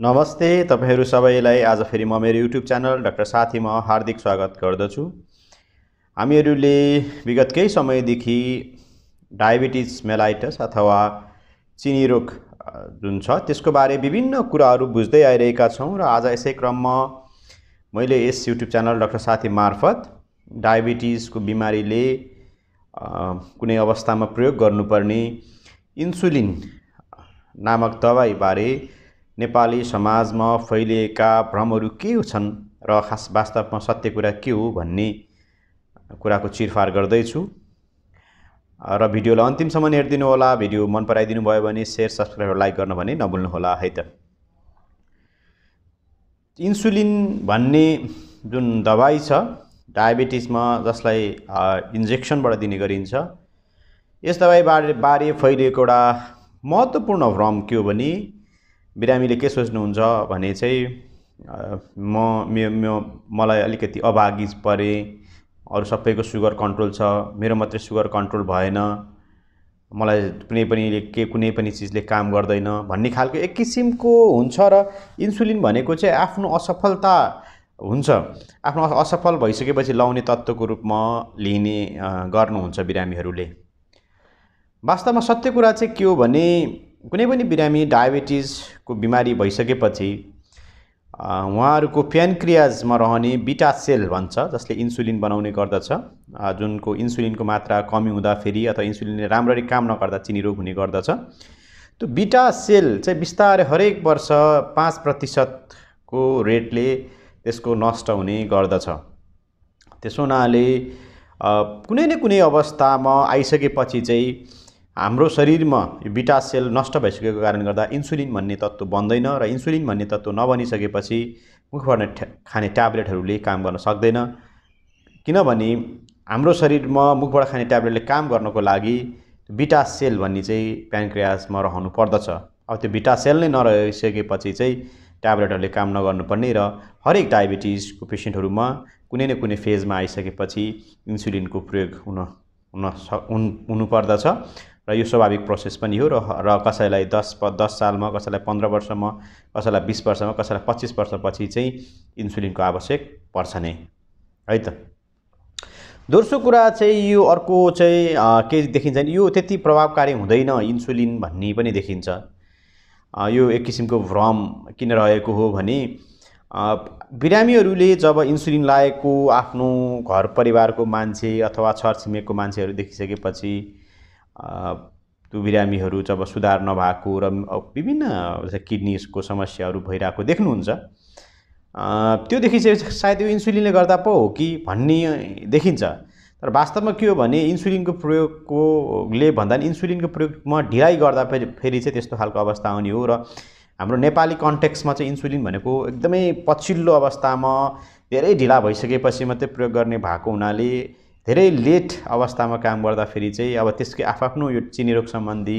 नमस्ते तपाईँहरू सबैलाई आज फेरि म मेरो युट्युब च्यानल डाक्टर साथीमा हार्दिक स्वागत गर्दछु हामीहरूले विगत केही समयदेखि डायबिटिज मेलाइटस अथवा चिनी रोग जुन छ त्यसको बारे विभिन्न कुराहरू बुझ्दै आइरहेका छौँ र आज यसै क्रममा मैले यस युट्युब च्यानल डाक्टर साथी मार्फत डायबिटिजको बिमारीले कुनै अवस्थामा प्रयोग गर्नुपर्ने इन्सुलिन नामक दबाईबारे नेपाली समाजमा फैलिएका भ्रमहरू के छन् र खास वास्तवमा सत्य कुरा के हो भन्ने कुराको चिरफार गर्दैछु र भिडियोलाई अन्तिमसम्म हेरिदिनु होला भिडियो मन पराइदिनु भयो भने सेयर सब्सक्राइब लाइक गर्न भने नभुल्नुहोला है त इन्सुलिन भन्ने जुन दबाई छ डायबेटिसमा जसलाई इन्जेक्सनबाट दिने गरिन्छ यस दबाईबारे बारे फैलिएको एउटा महत्त्वपूर्ण भ्रम के हो भने बिरामीले के सोच्नुहुन्छ भने चाहिँ म मेरो मलाई अलिकति अभागिज परे अरू सबैको सुगर कन्ट्रोल छ मेरो मात्रै सुगर कन्ट्रोल भएन मलाई कुनै पनि के कुनै पनि चिजले काम गर्दैन भन्ने खालको एक किसिमको हुन्छ र इन्सुलिन भनेको चाहिँ आफ्नो असफलता हुन्छ आफ्नो असफल भइसकेपछि लाउने तत्त्वको रूपमा लिने गर्नुहुन्छ बिरामीहरूले वास्तवमा सत्य कुरा चाहिँ के हो भने कुनै पनि बिरामी डायबेटिजको बिमारी भइसकेपछि उहाँहरूको प्यानक्रियाजमा रहने बिटा सेल भन्छ जसले इन्सुलिन बनाउने गर्दछ जुनको इन्सुलिनको मात्रा कमी हुँदा फेरि अथवा इन्सुलिनले राम्ररी काम नगर्दा चिनी रोग हुने गर्दछ त्यो बिटा सेल चाहिँ बिस्तारै हरेक वर्ष पाँच प्रतिशतको रेटले त्यसको नष्ट हुने गर्दछ त्यसो हुनाले कुनै न कुनै अवस्थामा आइसकेपछि चाहिँ हाम्रो शरीरमा यो बिटा सेल नष्ट भइसकेको कारणले गर्दा इन्सुलिन भन्ने तत्त्व बन्दैन र इन्सुलिन भन्ने तत्त्व नबनिसकेपछि मुखबाट खाने ट्याब्लेटहरूले काम गर्न सक्दैन किनभने हाम्रो शरीरमा मुखबाट खाने ट्याब्लेटले काम गर्नको लागि बिटा सेल भन्ने चाहिँ प्यानक्रियासमा रहनु पर्दछ अब त्यो बिटा सेल नै नरहिसकेपछि चाहिँ ट्याब्लेटहरूले काम नगर्नुपर्ने र हरेक डायबिटिजको पेसेन्टहरूमा कुनै न कुनै फेजमा आइसकेपछि इन्सुलिनको प्रयोग हुन हुन हुनुपर्दछ र यो स्वाभाविक प्रोसेस पनि हो र र कसैलाई दस प दस सालमा कसैलाई पन्ध्र वर्षमा कसैलाई बिस वर्षमा कसैलाई पच्चिस वर्षपछि चाहिँ इन्सुलिनको आवश्यक पर्छ नै है त दोस्रो कुरा चाहिँ यो अर्को चाहिँ के देखिन्छ भने यो त्यति प्रभावकारी हुँदैन इन्सुलिन भन्ने पनि देखिन्छ यो एक किसिमको भ्रम किन रहेको हो भने बिरामीहरूले जब इन्सुलिन लाएको आफ्नो घर परिवारको मान्छे अथवा छरछिमेकको मान्छेहरू देखिसकेपछि त्यो बिरामीहरू जब सुधार नभएको र विभिन्न किडनीको समस्याहरू भइरहेको देख्नुहुन्छ त्योदेखि चाहिँ सायद यो इन्सुलिनले गर्दा पो हो कि भन्ने देखिन्छ तर वास्तवमा के हो भने इन्सुलिनको प्रयोगकोले भन्दा पनि इन्सुलिनको प्रयोगमा ढिलाइ गर्दा फेरि फेरि चाहिँ त्यस्तो खालको अवस्था आउने हो र हाम्रो नेपाली कन्टेक्स्टमा चाहिँ इन्सुलिन भनेको एकदमै पछिल्लो अवस्थामा धेरै ढिला भइसकेपछि मात्रै प्रयोग गर्ने भएको हुनाले धेरै लेट अवस्थामा काम गर्दाखेरि चाहिँ अब त्यसकै आफआफ्नो यो चिनी रोग सम्बन्धी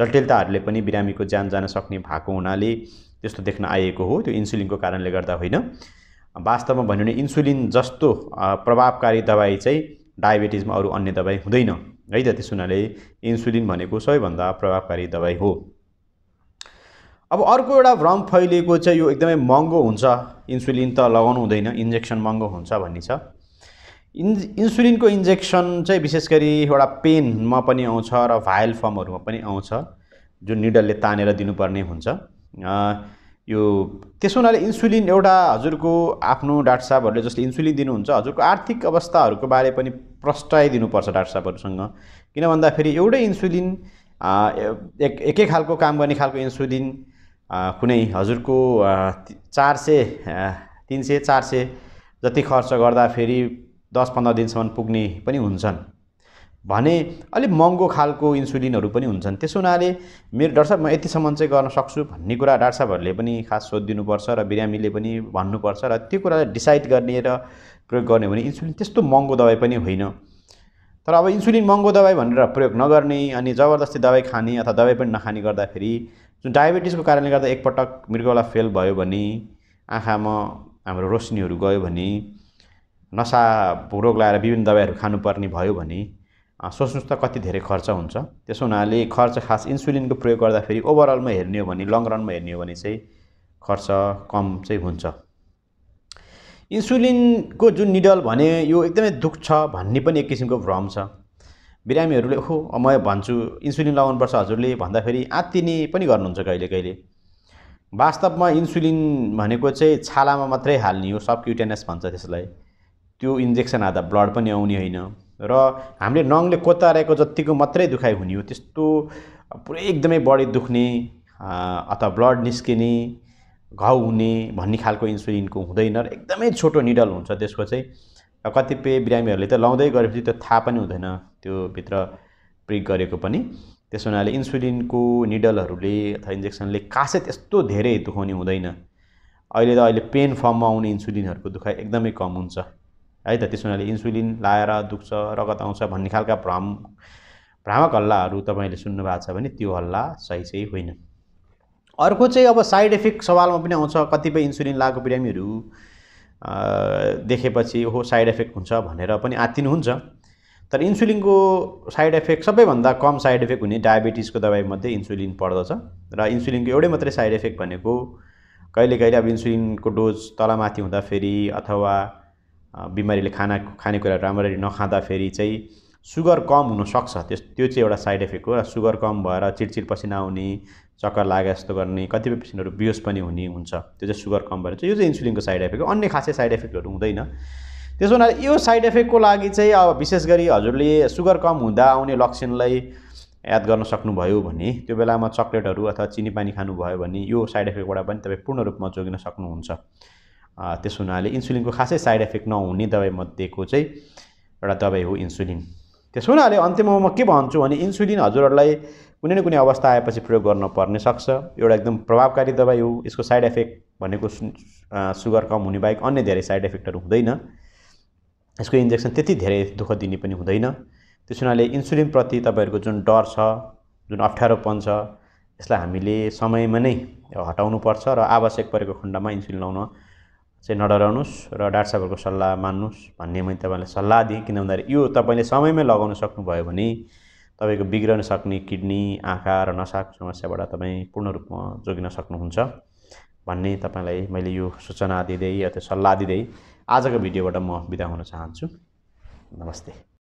जटिलताहरूले पनि बिरामीको ज्यान जान सक्ने भएको हुनाले त्यस्तो देख्न आएको हो त्यो इन्सुलिनको कारणले गर्दा होइन वास्तवमा भन्यो भने इन्सुलिन जस्तो प्रभावकारी दबाई चाहिँ डायबेटिजमा अरू अन्य दबाई हुँदैन है त त्यस हुनाले इन्सुलिन भनेको सबैभन्दा प्रभावकारी दबाई हो अब अर्को एउटा भ्रम फैलिएको चाहिँ यो एकदमै महँगो हुन्छ इन्सुलिन त लगाउनु हुँदैन इन्जेक्सन महँगो हुन्छ भन्ने छ इन् इन्सुलिनको इन्जेक्सन चाहिँ विशेष गरी एउटा पेनमा पनि आउँछ र भायल फर्महरूमा पनि आउँछ जुन निडलले तानेर दिनुपर्ने हुन्छ यो त्यसो हुनाले इन्सुलिन एउटा हजुरको आफ्नो डाक्टर साहबहरूले जसले इन्सुलिन दिनुहुन्छ हजुरको आर्थिक अवस्थाहरूको बारे पनि दिनुपर्छ डाक्टर साहबहरूसँग किन भन्दाखेरि एउटै इन्सुलिन एक एकै खालको काम गर्ने खालको इन्सुलिन कुनै हजुरको चार सय तिन सय चार सय जति खर्च गर्दाखेरि दस पन्ध्र दिनसम्म पुग्ने पनि हुन्छन् भने अलिक महँगो खालको इन्सुलिनहरू पनि हुन्छन् त्यसो हुनाले मेरो डाक्टर साहब म यतिसम्म चाहिँ गर्न सक्छु भन्ने कुरा डाक्टर साहबहरूले पनि खास सोधिदिनुपर्छ र बिरामीले पनि भन्नुपर्छ र त्यो कुरालाई डिसाइड गर्ने र प्रयोग गर्ने भने इन्सुलिन त्यस्तो महँगो दबाई पनि होइन तर अब इन्सुलिन महँगो दबाई भनेर प्रयोग नगर्ने अनि जबरजस्ती दबाई खाने अथवा दबाई पनि नखाने गर्दाखेरि जुन डायबिटिसको कारणले गर्दा एकपटक मृगौला फेल भयो भने आँखामा हाम्रो रोशनीहरू गयो भने नसा रोग लगाएर विभिन्न दबाईहरू खानुपर्ने भयो भने सोच्नुहोस् त कति धेरै खर्च हुन्छ त्यसो हुनाले खर्च खास इन्सुलिनको प्रयोग गर्दाखेरि ओभरअलमा हेर्ने हो भने लङ रनमा हेर्ने हो भने चाहिँ खर्च कम चाहिँ हुन्छ इन्सुलिनको जुन निडल भने यो एकदमै दुख छ भन्ने पनि एक किसिमको भ्रम छ बिरामीहरूले ओहो म भन्छु इन्सुलिन लगाउनुपर्छ हजुरले भन्दाखेरि आत्तिने पनि गर्नुहुन्छ कहिले कहिले वास्तवमा इन्सुलिन भनेको चाहिँ छालामा मात्रै हाल्ने हो सब क्युटेनस भन्छ त्यसलाई त्यो इन्जेक्सन हाल्दा ब्लड पनि आउने होइन र हामीले नङले कोतारेको जत्तिको मात्रै दुखाइ हुने हो त्यस्तो पुरै एकदमै बढी दुख्ने अथवा ब्लड निस्किने घाउ हुने भन्ने खालको इन्सुलिनको हुँदैन र एकदमै छोटो निडल हुन्छ त्यसको चाहिँ कतिपय बिरामीहरूले त लाउँदै गरेपछि त्यो थाहा पनि हुँदैन त्यो भित्र प्रिक गरेको पनि त्यस हुनाले इन्सुलिनको निडलहरूले अथवा इन्जेक्सनले कासै त्यस्तो धेरै दुखाउने हुँदैन अहिले त अहिले पेन फर्ममा आउने इन्सुलिनहरूको दुखाइ एकदमै कम हुन्छ है त त्यसो हुनाले इन्सुलिन लाएर दुख्छ रगत आउँछ भन्ने खालका भ्रम भ्रामक हल्लाहरू तपाईँले सुन्नु भएको छ भने त्यो हल्ला सही चाहिँ होइन अर्को चाहिँ अब साइड इफेक्ट सवालमा पनि आउँछ कतिपय इन्सुलिन लगाएको बिरामीहरू देखेपछि हो साइड इफेक्ट हुन्छ भनेर पनि आत्तिनुहुन्छ तर इन्सुलिनको साइड इफेक्ट सबैभन्दा कम साइड इफेक्ट हुने डायबिटिजको दबाईमध्ये इन्सुलिन पर्दछ र इन्सुलिनको एउटै मात्रै साइड इफेक्ट भनेको कहिले कहिले अब इन्सुलिनको डोज तलमाथि हुँदाखेरि अथवा बिमारीले खाना खानेकुरा राम्ररी फेरि चाहिँ सुगर कम हुनसक्छ त्यस त्यो चाहिँ एउटा साइड इफेक्ट हो र सुगर कम भएर चिडचिड पसिना आउने चक्कर लागे जस्तो गर्ने कतिपय पेसेन्टहरू बियोस पनि हुने हुन्छ त्यो चाहिँ सुगर कम भएर चाहिँ यो चाहिँ इन्सुलिनको साइड इफेक्ट हो अन्य खासै साइड इफेक्टहरू हुँदैन त्यसो हुनाले यो साइड इफेक्टको लागि चाहिँ अब विशेष गरी हजुरले सुगर कम हुँदा आउने लक्षणलाई याद गर्न सक्नुभयो भने त्यो बेलामा चक्लेटहरू अथवा चिनी पानी खानुभयो भने यो साइड इफेक्टबाट पनि तपाईँ पूर्ण रूपमा जोगिन सक्नुहुन्छ त्यस हुनाले इन्सुलिनको खासै साइड इफेक्ट नहुने दबाईमध्येको चाहिँ एउटा दबाई हो इन्सुलिन त्यस हुनाले अन्त्यमा म के भन्छु भने इन्सुलिन हजुरहरूलाई कुनै न कुनै अवस्था आएपछि प्रयोग गर्न पर्ने सक्छ एउटा एकदम प्रभावकारी दबाई हो यसको साइड इफेक्ट भनेको सुगर कम हुने बाहेक अन्य धेरै साइड इफेक्टहरू हुँदैन यसको इन्जेक्सन त्यति धेरै दुःख दिने पनि हुँदैन त्यस हुनाले इन्सुलिनप्रति तपाईँहरूको जुन डर छ जुन अप्ठ्यारोपन छ यसलाई हामीले समयमा नै हटाउनुपर्छ र आवश्यक परेको खण्डमा इन्सुलिन लाउन चाहिँ नडराउनुहोस् र डाक्टर साहबहरूको सल्लाह मान्नुहोस् भन्ने मैले तपाईँलाई सल्लाह दिएँ किन भन्दाखेरि यो तपाईँले समयमै लगाउन सक्नुभयो भने तपाईँको बिग्रन सक्ने किडनी आँखा र नसाको समस्याबाट तपाईँ पूर्ण रूपमा जोगिन सक्नुहुन्छ भन्ने तपाईँलाई मैले यो सूचना दिँदै अथवा सल्लाह दिँदै आजको भिडियोबाट म बिदा हुन चाहन्छु नमस्ते